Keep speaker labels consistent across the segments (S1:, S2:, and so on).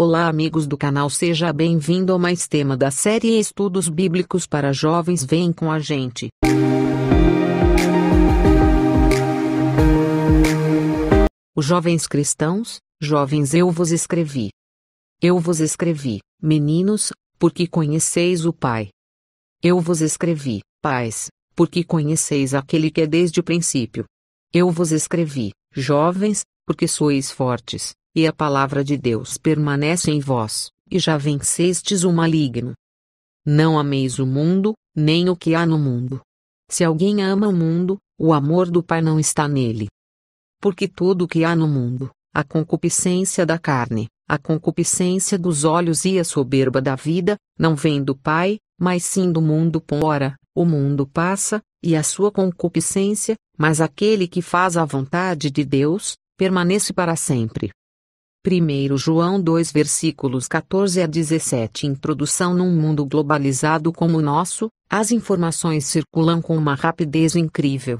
S1: Olá amigos do canal seja bem-vindo a mais tema da série Estudos Bíblicos para Jovens vem com a gente. Os jovens cristãos, jovens eu vos escrevi. Eu vos escrevi, meninos, porque conheceis o Pai. Eu vos escrevi, pais, porque conheceis aquele que é desde o princípio. Eu vos escrevi, jovens, porque sois fortes e a palavra de Deus permanece em vós, e já vencestes o maligno. Não ameis o mundo, nem o que há no mundo. Se alguém ama o mundo, o amor do Pai não está nele. Porque tudo o que há no mundo, a concupiscência da carne, a concupiscência dos olhos e a soberba da vida, não vem do Pai, mas sim do mundo. Ora, o mundo passa, e a sua concupiscência, mas aquele que faz a vontade de Deus, permanece para sempre. 1 João 2 versículos 14 a 17 Introdução Num mundo globalizado como o nosso, as informações circulam com uma rapidez incrível.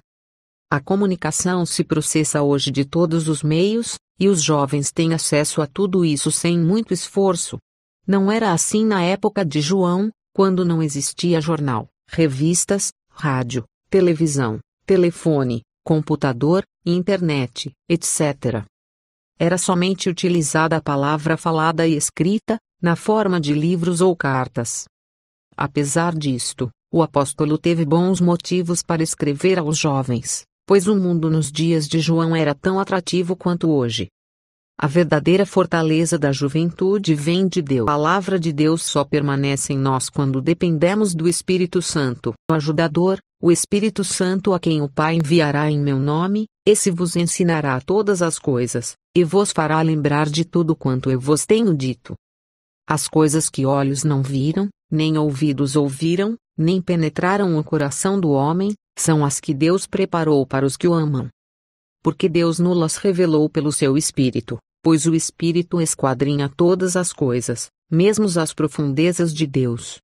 S1: A comunicação se processa hoje de todos os meios, e os jovens têm acesso a tudo isso sem muito esforço. Não era assim na época de João, quando não existia jornal, revistas, rádio, televisão, telefone, computador, internet, etc era somente utilizada a palavra falada e escrita, na forma de livros ou cartas. Apesar disto, o apóstolo teve bons motivos para escrever aos jovens, pois o mundo nos dias de João era tão atrativo quanto hoje. A verdadeira fortaleza da juventude vem de Deus. A palavra de Deus só permanece em nós quando dependemos do Espírito Santo. O ajudador, o Espírito Santo a quem o Pai enviará em meu nome, esse vos ensinará todas as coisas, e vos fará lembrar de tudo quanto eu vos tenho dito. As coisas que olhos não viram, nem ouvidos ouviram, nem penetraram o coração do homem, são as que Deus preparou para os que o amam. Porque Deus nulas revelou pelo seu Espírito, pois o Espírito esquadrinha todas as coisas, mesmo as profundezas de Deus.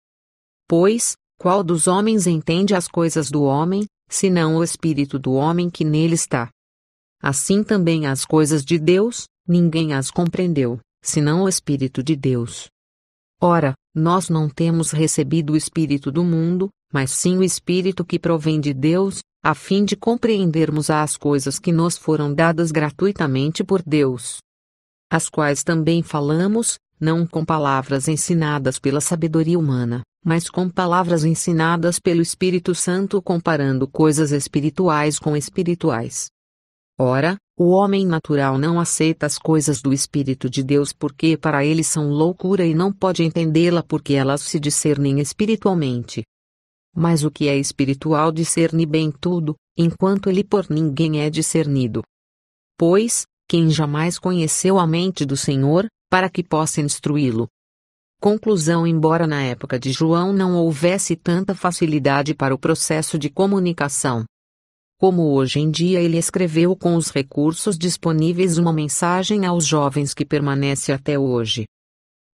S1: Pois, qual dos homens entende as coisas do homem, senão o espírito do homem que nele está. Assim também as coisas de Deus, ninguém as compreendeu, senão o espírito de Deus. Ora, nós não temos recebido o espírito do mundo, mas sim o espírito que provém de Deus, a fim de compreendermos as coisas que nos foram dadas gratuitamente por Deus. As quais também falamos, não com palavras ensinadas pela sabedoria humana, mas com palavras ensinadas pelo Espírito Santo comparando coisas espirituais com espirituais. Ora, o homem natural não aceita as coisas do Espírito de Deus porque para ele são loucura e não pode entendê-la porque elas se discernem espiritualmente. Mas o que é espiritual discerne bem tudo, enquanto ele por ninguém é discernido. Pois, quem jamais conheceu a mente do Senhor, para que possa instruí-lo. Conclusão: Embora na época de João não houvesse tanta facilidade para o processo de comunicação, como hoje em dia ele escreveu com os recursos disponíveis uma mensagem aos jovens que permanece até hoje.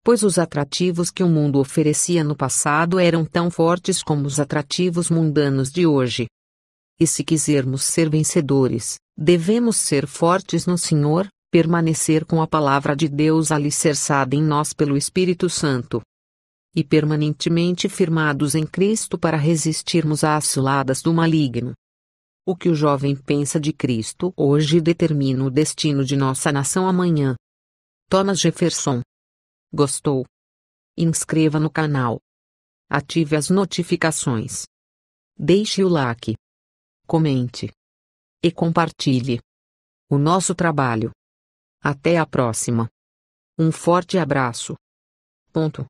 S1: Pois os atrativos que o mundo oferecia no passado eram tão fortes como os atrativos mundanos de hoje. E se quisermos ser vencedores, devemos ser fortes no Senhor, permanecer com a palavra de Deus alicerçada em nós pelo Espírito Santo. E permanentemente firmados em Cristo para resistirmos às ciladas do maligno. O que o jovem pensa de Cristo hoje determina o destino de nossa nação amanhã. Thomas Jefferson. Gostou? Inscreva no canal. Ative as notificações. Deixe o like. Comente. E compartilhe. O nosso trabalho até a próxima. Um forte abraço. Ponto.